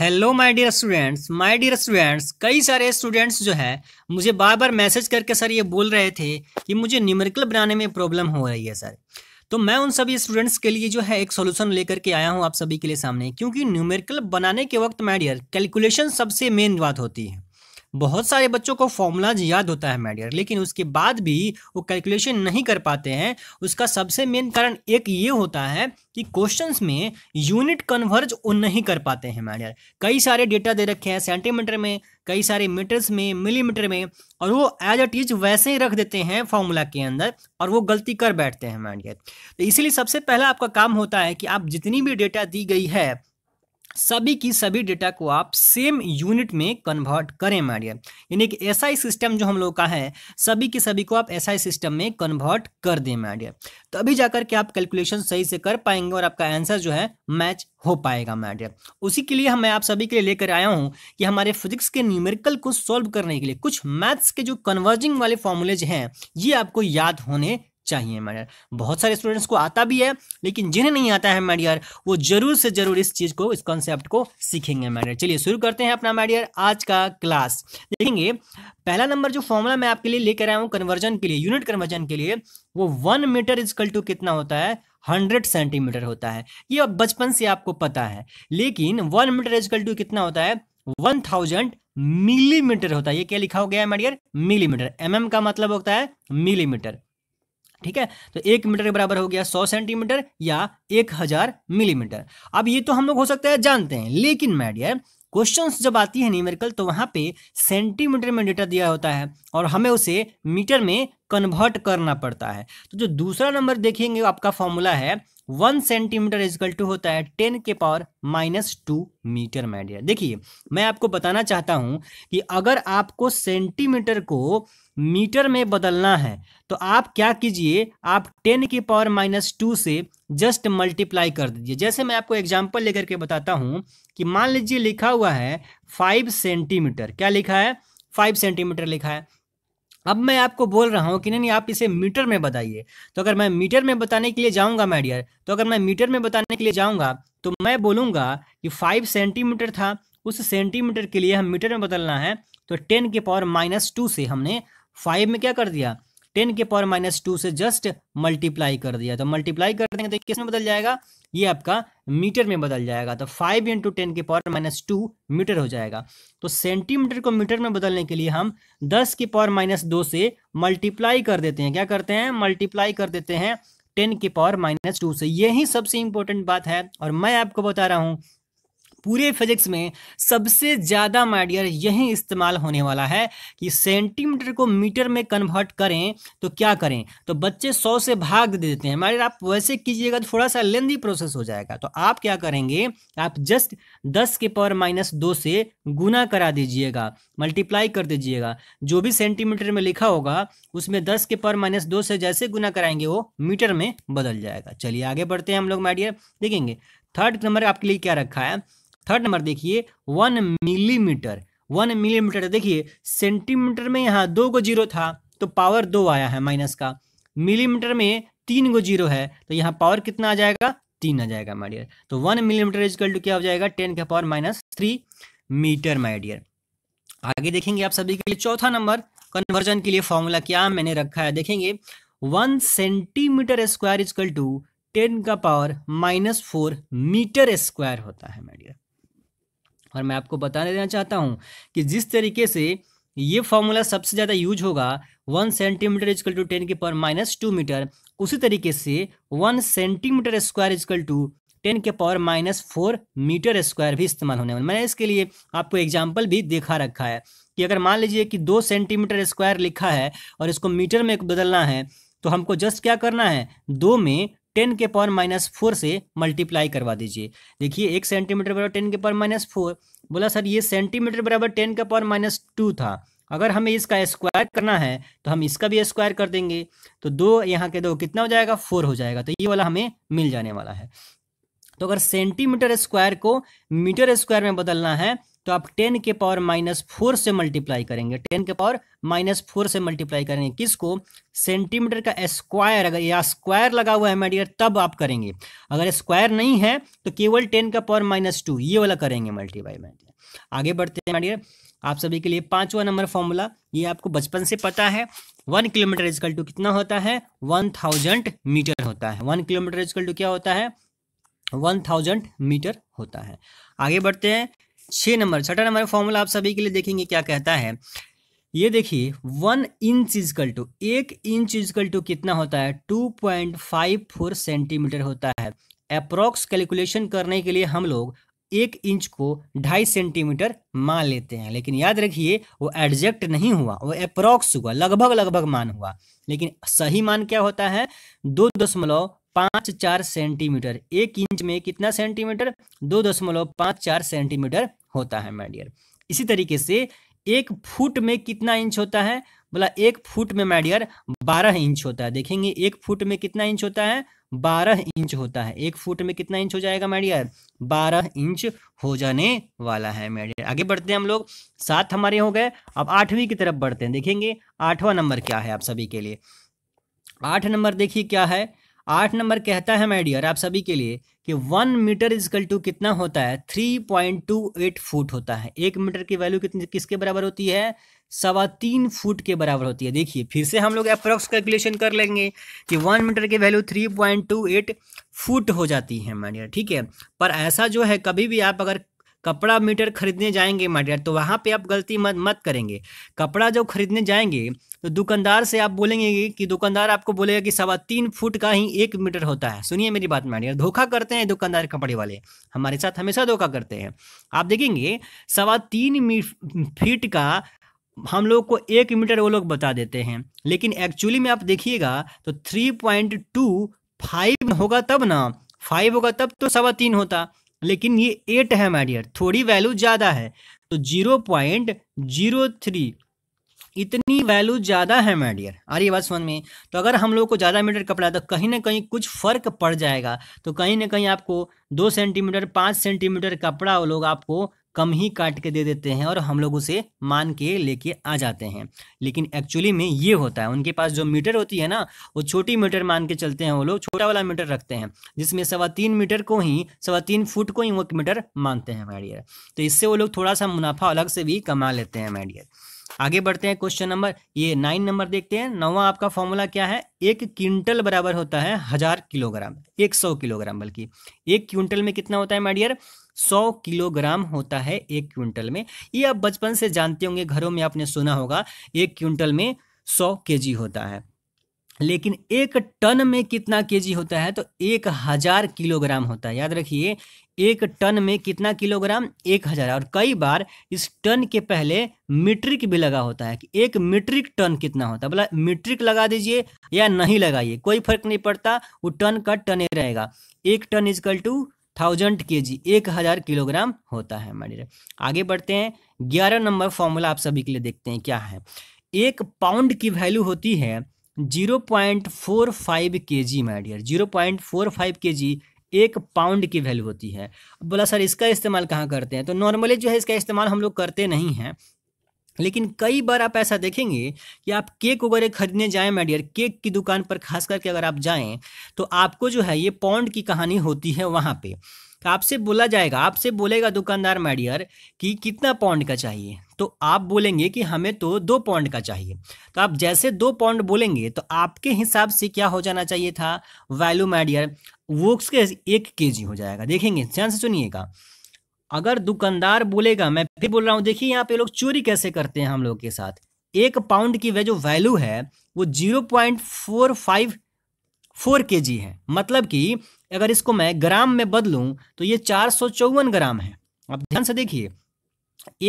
hello my dear students my dear students कई सारे students जो है मुझे बार बार मैसेज करके सर ये बोल रहे थे कि मुझे न्यूमेरिकल बनाने में प्रॉब्लम हो रही है सर तो मैं उन सभी स्टूडेंट्स के लिए जो है एक सॉल्यूशन लेकर के आया हूँ आप सभी के लिए सामने क्योंकि न्यूमेरिकल बनाने के वक्त माय डियर कैलकुलेशन सबसे मेन बात होती है बहुत सारे बच्चों को फॉर्मूलाज याद होता है मैडियर लेकिन उसके बाद भी वो कैलकुलेशन नहीं कर पाते हैं उसका सबसे मेन कारण एक ये होता है कि क्वेश्चंस में यूनिट कन्वर्ज वो नहीं कर पाते हैं मैडियर कई सारे डेटा दे रखे हैं सेंटीमीटर में कई सारे मीटर्स में मिलीमीटर में और वो एज अ टीज वैसे ही रख देते हैं फॉर्मूला के अंदर और वो गलती कर बैठते हैं मैडियर तो इसीलिए सबसे पहला आपका काम होता है कि आप जितनी भी डेटा दी गई है सभी की सभी डेटा को आप सेम यूनिट में कन्वर्ट करें मैडियर यानी कि एस आई सिस्टम जो हम लोग का है सभी की सभी को आप एस आई सिस्टम में कन्वर्ट कर दें मैडियर तभी जाकर के आप कैलकुलेशन सही से कर पाएंगे और आपका आंसर जो है मैच हो पाएगा मैडियर उसी के लिए हम मैं आप सभी के लिए लेकर आया हूँ कि हमारे फिजिक्स के न्यूमेरिकल को सॉल्व करने के लिए कुछ मैथ्स के जो कन्वर्जिंग वाले फॉर्मुलेज हैं ये आपको याद होने चाहिए माय यार बहुत सारे स्टूडेंट्स को आता भी है लेकिन जिन्हें नहीं आता है माय यार वो जरूर से जरूर इस चीज़ को इस कॉन्सेप्ट को सीखेंगे माय यार चलिए शुरू करते हैं अपना माय यार आज का क्लास देखेंगे पहला नंबर जो फॉर्मूला मैं आपके लिए लेकर आया हूँ कन्वर्जन के लिए यूनिट कन्वर्जन के लिए वो वन मीटर इजकल टू कितना होता है हंड्रेड सेंटीमीटर होता है ये अब बचपन से आपको पता है लेकिन वन मीटर इजकल टू कितना होता है वन थाउजेंड मिलीमीटर होता है ये क्या लिखा हो गया है माडियर मिलीमीटर एमएम का मतलब होता है मिलीमीटर ठीक है तो एक मीटर के बराबर हो गया सौ सेंटीमीटर या एक हजार मिलीमीटर अब ये तो हम लोग हो सकता है जानते हैं लेकिन मैडियर क्वेश्चन जब आती है न्यूमेरिकल तो वहां पे सेंटीमीटर में डेटा दिया होता है और हमें उसे मीटर में कन्वर्ट करना पड़ता है तो जो दूसरा नंबर देखेंगे आपका फॉर्मूला है वन सेंटीमीटर इजकल टू होता है टेन के power minus two metre my dear देखिए मैं आपको बताना चाहता हूं कि अगर आपको सेंटीमीटर को मीटर में बदलना है तो आप क्या कीजिए आप टेन के पावर माइनस टू से जस्ट मल्टीप्लाई कर दीजिए जैसे मैं आपको एग्जाम्पल लेकर के बताता हूं कि मान लीजिए लिखा हुआ है फाइव सेंटीमीटर क्या लिखा है फाइव सेंटीमीटर लिखा है अब मैं आपको बोल रहा हूँ कि नहीं आप इसे मीटर में बताइए तो अगर मैं मीटर में बताने के लिए जाऊँगा मैडियर तो अगर मैं मीटर में बताने के लिए जाऊँगा तो मैं बोलूँगा कि फाइव सेंटीमीटर था उस सेंटीमीटर के लिए हम मीटर में बदलना है तो टेन के पावर माइनस टू से हमने फाइव में क्या कर दिया टेन के पावर माइनस टू से जस्ट मल्टीप्लाई कर दिया तो मल्टीप्लाई कर देंगे तो किस में बदल जाएगा ये आपका मीटर में बदल जाएगा तो फाइव इंटू टेन के पावर माइनस टू मीटर हो जाएगा तो सेंटीमीटर को मीटर में बदलने के लिए हम दस के पावर माइनस दो से मल्टीप्लाई कर देते हैं क्या करते हैं मल्टीप्लाई कर देते हैं टेन के पावर माइनस टू से यही सबसे इंपॉर्टेंट बात है और मैं आपको बता रहा हूँ पूरे फिजिक्स में सबसे ज़्यादा माइडियर यही इस्तेमाल होने वाला है कि सेंटीमीटर को मीटर में कन्वर्ट करें तो क्या करें तो बच्चे सौ से भाग दे देते हैं माइडियर आप वैसे कीजिएगा तो थोड़ा सा लेंदी प्रोसेस हो जाएगा तो आप क्या करेंगे आप जस्ट दस के पावर माइनस दो से गुना करा दीजिएगा मल्टीप्लाई कर दीजिएगा जो भी सेंटीमीटर में लिखा होगा उसमें दस के पावर माइनस दो से जैसे गुना कराएंगे वो मीटर में बदल जाएगा चलिए आगे बढ़ते हैं हम लोग माइडियर देखेंगे थर्ड नंबर आपके लिए क्या रखा है थर्ड नंबर देखिए वन मिलीमीटर वन मिलीमीटर देखिए सेंटीमीटर में यहाँ दो गो जीरो था तो पावर दो आया है माइनस का मिलीमीटर में तीन गो जीरो है तो यहाँ पावर कितना आ जाएगा तीन आ जाएगा माइडियर तो वन मिलीमीटर इजकल टू क्या हो जाएगा टेन का power minus three meter my dear आगे देखेंगे आप सभी के लिए चौथा नंबर कन्वर्जन के लिए फॉर्मूला क्या मैंने रखा है देखेंगे one centimeter square is equal to ten का power minus four meter square होता है माइडियर और मैं आपको बता देना चाहता हूँ कि जिस तरीके से ये फॉर्मूला सबसे ज़्यादा यूज होगा one centimeter is equal to ten के पावर माइनस टू मीटर उसी तरीके से one centimeter square is equal to ten के power minus four meter square भी इस्तेमाल होने वाला मैंने इसके लिए आपको एग्जाम्पल भी देखा रखा है कि अगर मान लीजिए कि दो सेंटीमीटर स्क्वायर लिखा है और इसको मीटर में बदलना है तो हमको जस्ट क्या करना है दो में टेन के पावर माइनस फोर से मल्टीप्लाई करवा दीजिए देखिए एक सेंटीमीटर बराबर टेन के पावर माइनस फोर बोला सर ये सेंटीमीटर बराबर टेन के पावर माइनस टू था अगर हमें इसका स्क्वायर करना है तो हम इसका भी स्क्वायर कर देंगे तो दो यहाँ के दो कितना हो जाएगा फोर हो जाएगा तो ये वाला हमें मिल जाने वाला है तो अगर सेंटीमीटर स्क्वायर को मीटर स्क्वायर में बदलना है तो आप टेन के पावर माइनस फोर से मल्टीप्लाई करेंगे टेन के पावर माइनस फोर से मल्टीप्लाई करेंगे किसको सेंटीमीटर का स्क्वायर अगर या स्क्वायर लगा हुआ है मेडियर तब आप करेंगे अगर स्क्वायर नहीं है तो केवल टेन का पावर माइनस टू ये वाला करेंगे मल्टीप्लाई मैडियर आगे बढ़ते हैं मेडियर आप सभी के लिए पांचवा नंबर फॉर्मूला ये आपको बचपन से पता है वन किलोमीटर इजकल टू कितना होता है वन थाउजेंड मीटर होता है वन किलोमीटर इजकल टू क्या होता है वन थाउजेंड मीटर होता है आगे बढ़ते हैं छः नंबर छठा नंबर फॉर्मूला आप सभी के लिए देखेंगे क्या कहता है ये देखिए वन इंच इजकल टू एक इंच इजकल टू कितना होता है two point five four centimeter होता है अप्रोक्स कैलकुलेशन करने के लिए हम लोग एक इंच को ढाई सेंटीमीटर मान लेते हैं लेकिन याद रखिए वो एडजेक्ट नहीं हुआ वो अप्रोक्स हुआ लगभग लगभग मान हुआ लेकिन सही मान क्या होता है दो दशमलव पाँच चार सेंटीमीटर एक इंच में कितना सेंटीमीटर दो दशमलव पाँच चार सेंटीमीटर होता है माइडियर इसी तरीके से एक फुट में कितना इंच होता है बोला एक फुट में माइडियर बारह इंच होता है देखेंगे एक फुट में कितना इंच होता है बारह इंच होता है एक फुट में कितना इंच हो जाएगा मैडियर बारह इंच हो जाने वाला है मैडियर आगे बढ़ते हैं हम लोग सात हमारे हो गए अब आठवीं की तरफ बढ़ते हैं देखेंगे आठवां नंबर क्या है आप सभी के लिए आठ नंबर देखिए क्या है आठ नंबर कहता है माय डियर आप सभी के लिए कि वन मीटर इजकल टू कितना होता है three point two eight foot होता है एक मीटर की वैल्यू कितनी किसके बराबर होती है सवा तीन फुट के बराबर होती है देखिए फिर से हम लोग अप्रोक्स कैलकुलेशन कर लेंगे कि वन मीटर की value three point two eight foot हो जाती है माइडियर ठीक है पर ऐसा जो है कभी भी आप अगर कपड़ा मीटर खरीदने जाएंगे माडियर तो वहाँ पे आप गलती मत मत करेंगे कपड़ा जो खरीदने जाएंगे तो दुकानदार से आप बोलेंगे कि दुकानदार आपको बोलेगा कि सवा तीन फुट का ही एक मीटर होता है सुनिए मेरी बात माडियर धोखा करते हैं दुकानदार कपड़े वाले हमारे साथ हमेशा धोखा करते हैं आप देखेंगे सवा तीन फीट का हम लोग को एक मीटर वो लोग बता देते हैं लेकिन एक्चुअली में आप देखिएगा तो थ्री पॉइंट टू फाइव होगा तब ना फाइव होगा तब तो सवा तीन होता लेकिन ये एट है मैडियर थोड़ी वैल्यू ज़्यादा है तो जीरो पॉइंट जीरो थ्री इतनी वैल्यू ज़्यादा है मैडियर आ रही बात समझ में तो अगर हम लोग को ज़्यादा मीटर कपड़ा तो कहीं ना कहीं कुछ फ़र्क पड़ जाएगा तो कहीं ना कहीं आपको दो सेंटीमीटर पाँच सेंटीमीटर कपड़ा वो लोग आपको कम ही काट के दे देते हैं और हम लोग उसे मान के लेके आ जाते हैं लेकिन एक्चुअली में ये होता है उनके पास जो मीटर होती है ना वो छोटी मीटर मान के चलते हैं वो लोग छोटा वाला मीटर रखते हैं जिसमें सवा तीन मीटर को ही सवा तीन फुट को ही वो मीटर मानते हैं माइडियर तो इससे वो लोग थोड़ा सा मुनाफा अलग से भी कमा लेते हैं माइडियर आगे बढ़ते हैं क्वेश्चन नंबर ये नाइन नंबर देखते हैं नवा आपका फॉर्मूला क्या है एक क्विंटल बराबर होता है हजार किलोग्राम एक सौ किलोग्राम बल्कि एक क्विंटल में कितना होता है मैडियर सौ किलोग्राम होता है एक क्विंटल में ये आप बचपन से जानते होंगे घरों में आपने सुना होगा एक क्विंटल में सौ के होता है लेकिन एक टन में कितना केजी होता है तो एक हजार किलोग्राम होता है याद रखिए एक टन में कितना किलोग्राम एक हजार और कई बार इस टन के पहले मीट्रिक भी लगा होता है कि एक मीट्रिक टन कितना होता है बोला मीट्रिक लगा दीजिए या नहीं लगाइए कोई फर्क नहीं पड़ता वो टन का टन रहेगा एक टन इजकल टू थाउजेंड के जी एक हज़ार किलोग्राम होता है हमारे आगे बढ़ते हैं ग्यारह नंबर फॉर्मूला आप सभी के लिए देखते हैं क्या है एक पाउंड की वैल्यू होती है zero point four five K G my dear zero point four five K G एक पाउंड की वैल्यू होती है बोला सर इसका इस्तेमाल कहाँ करते हैं तो नॉर्मली जो है इसका इस्तेमाल हम लोग करते नहीं हैं लेकिन कई बार आप ऐसा देखेंगे कि आप केक वगैरह खरीदने जाएं मैडियर केक की दुकान पर खास करके अगर आप जाएं तो आपको जो है ये पाउंड की कहानी होती है वहाँ पे तो आपसे बोला जाएगा आपसे बोलेगा दुकानदार माइडियर कि कितना पाउंड का चाहिए तो आप बोलेंगे कि हमें तो दो पाउंड का चाहिए तो आप जैसे दो पाउंड बोलेंगे तो आपके हिसाब से क्या हो जाना चाहिए था वैल्यू माइडियर वो उसके एक के हो जाएगा देखेंगे ध्यान से सुनिएगा अगर दुकानदार बोलेगा मैं फिर बोल रहा हूँ देखिए यहाँ पे लोग चोरी कैसे करते हैं हम लोग के साथ एक पाउंड की वह जो वैल्यू है वो zero point four five four K G है मतलब कि अगर इसको मैं ग्राम में बदलूँ तो ये चार सौ चौवन ग्राम है आप ध्यान से देखिए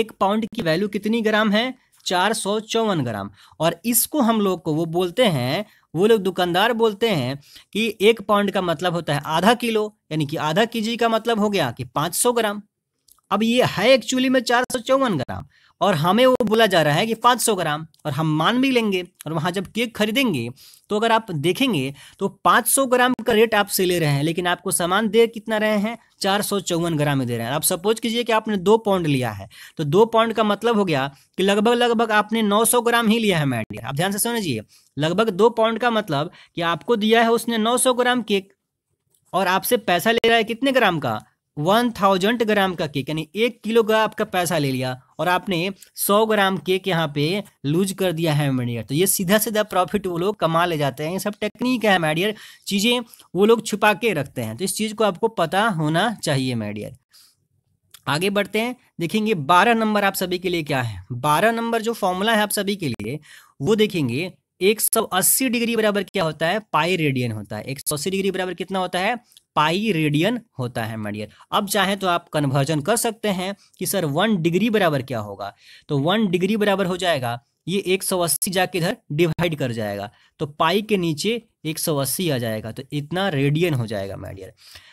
एक पाउंड की वैल्यू कितनी ग्राम है चार सौ चौवन ग्राम और इसको हम लोग को वो बोलते हैं वो लोग दुकानदार बोलते हैं कि एक पाउंड का मतलब होता है आधा किलो यानी कि आधा जी का मतलब हो गया कि पाँच सौ ग्राम अब ये है एक्चुअली में चार सौ चौवन ग्राम और हमें वो बोला जा रहा है कि 500 ग्राम और हम मान भी लेंगे और वहाँ जब केक खरीदेंगे तो अगर आप देखेंगे तो 500 ग्राम का रेट आपसे ले रहे हैं लेकिन आपको सामान दे कितना रहे हैं चार सौ चौवन ग्राम में दे रहे हैं आप सपोज कीजिए कि आपने दो पाउंड लिया है तो दो पाउंड का मतलब हो गया कि लगभग लगभग आपने 900 ग्राम ही लिया है मैडियर आप ध्यान से समझिए लगभग दो पाउंड का मतलब कि आपको दिया है उसने सौ ग्राम केक और आपसे पैसा ले रहा है कितने ग्राम का वन थाउजेंड ग्राम का केक यानी एक किलो का आपका पैसा ले लिया और आपने सौ ग्राम केक यहाँ पे लूज कर दिया है मैडियर तो ये सीधा सीधा प्रॉफिट वो लोग कमा ले जाते हैं ये सब टेक्निक है मैडियर चीज़ें वो लोग छुपा के रखते हैं तो इस चीज़ को आपको पता होना चाहिए मैडियर आगे बढ़ते हैं देखेंगे बारह नंबर आप सभी के लिए क्या है बारह नंबर जो फॉर्मूला है आप सभी के लिए वो देखेंगे 180 डिग्री बराबर क्या होता है पाई रेडियन होता है 180 डिग्री बराबर कितना होता है पाई रेडियन होता है मैडियर अब चाहे तो आप कन्वर्जन कर सकते हैं कि सर वन डिग्री बराबर क्या होगा तो वन डिग्री बराबर हो जाएगा ये एक सौ अस्सी जाके इधर डिवाइड कर जाएगा तो पाई के नीचे एक सौ अस्सी आ जाएगा तो इतना रेडियन हो जाएगा मैडियर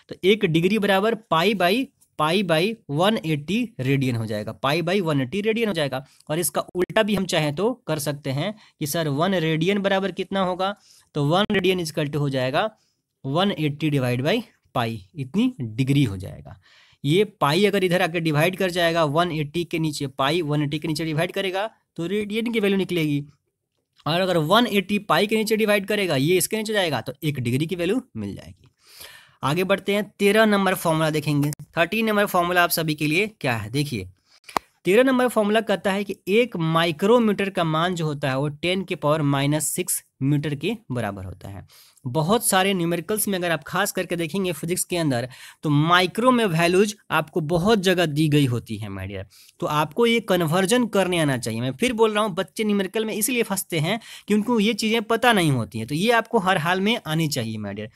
तो एक डिग्री बराबर pi by pi by 180 radian हो जाएगा पाई बाई 180 रेडियन हो जाएगा और इसका उल्टा भी हम चाहें तो कर सकते हैं कि सर वन रेडियन बराबर कितना होगा तो वन रेडियन इजकल टू हो जाएगा one eighty divide by pi इतनी डिग्री हो जाएगा ये पाई अगर इधर आके डिवाइड कर जाएगा वन एट्टी के नीचे पाई वन एट्टी के नीचे डिवाइड करेगा तो रेडियन की वैल्यू निकलेगी और अगर 180 पाई के नीचे डिवाइड करेगा ये इसके नीचे जाएगा तो एक डिग्री की वैल्यू मिल जाएगी आगे बढ़ते हैं तेरह नंबर फॉर्मूला देखेंगे थर्टीन नंबर फॉर्मूला आप सभी के लिए क्या है देखिए तेरह नंबर फॉर्मूला कहता है कि एक माइक्रोमीटर का मान जो होता है वो टेन के पावर माइनस सिक्स मीटर के बराबर होता है बहुत सारे न्यूमेरिकल्स में अगर आप खास करके देखेंगे फिजिक्स के अंदर तो माइक्रो में वैल्यूज आपको बहुत जगह दी गई होती है माइडियर तो आपको ये कन्वर्जन करने आना चाहिए मैं फिर बोल रहा हूँ बच्चे न्यूमेरिकल में इसलिए फंसते हैं कि उनको ये चीज़ें पता नहीं होती हैं तो ये आपको हर हाल में आनी चाहिए माइडियर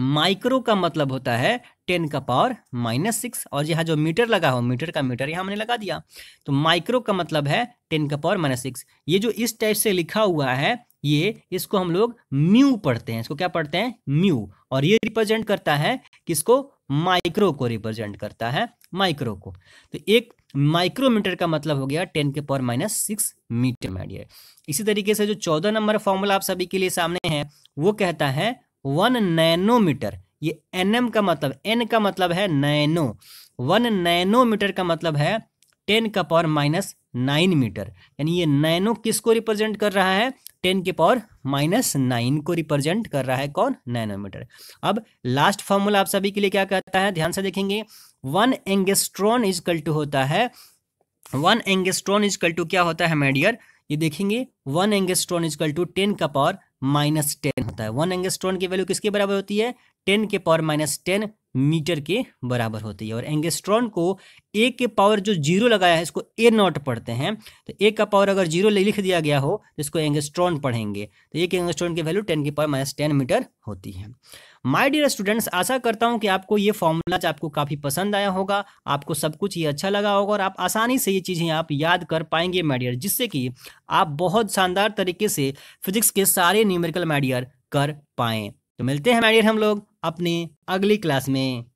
माइक्रो का मतलब होता है टेन का पावर माइनस सिक्स और यहाँ जो मीटर लगा हो मीटर का मीटर यहाँ हमने लगा दिया तो माइक्रो का मतलब है टेन का पावर माइनस सिक्स ये जो इस टाइप से लिखा हुआ है ये इसको हम लोग म्यू पढ़ते हैं इसको क्या पढ़ते हैं म्यू और ये रिप्रेजेंट करता है किसको माइक्रो को रिप्रेजेंट करता है माइक्रो को तो एक माइक्रोमीटर का मतलब हो गया टेन के power minus six meter my dear इसी तरीके से जो चौदह नंबर फॉर्मूला आप सभी के लिए सामने है वो कहता है वन नैनोमीटर ये एन का मतलब एन का मतलब है नैनो वन नैनोमीटर का मतलब है टेन का पावर माइनस नाइन मीटर यानी ये नैनो किसको रिप्रेजेंट कर रहा है टेन के पावर माइनस नाइन को रिप्रेजेंट कर रहा है कौन नैनोमीटर अब लास्ट फॉर्मूला आप सभी के लिए क्या कहता है ध्यान से देखेंगे वन एंगेस्ट्रॉन इजकल टू होता है वन एंगेस्ट्रॉन इजकल टू क्या होता है मेडियर ये देखेंगे one angstrom is equal to ten का पावर माइनस टेन होता है वन एंगेस्ट्रॉन की वैल्यू किसके बराबर होती है टेन के पावर माइनस टेन मीटर के बराबर होती है और एंगेस्ट्रॉन को ए के पावर जो जीरो लगाया है इसको ए नॉट पढ़ते हैं तो ए का पावर अगर जीरो लिख दिया गया हो तो इसको एंगेस्ट्रॉन पढ़ेंगे तो एक एंगेस्ट्रॉन की वैल्यू टेन के पावर माइनस टेन मीटर होती है माय डियर स्टूडेंट्स आशा करता हूं कि आपको ये फॉर्मूलाज आपको काफ़ी पसंद आया होगा आपको सब कुछ ये अच्छा लगा होगा और आप आसानी से ये चीज़ें आप याद कर पाएंगे माइडियर जिससे कि आप बहुत शानदार तरीके से फिजिक्स के सारे न्यूमेरिकल माइडियर कर पाएँ तो मिलते हैं मैडियर हम लोग अपने अगली क्लास में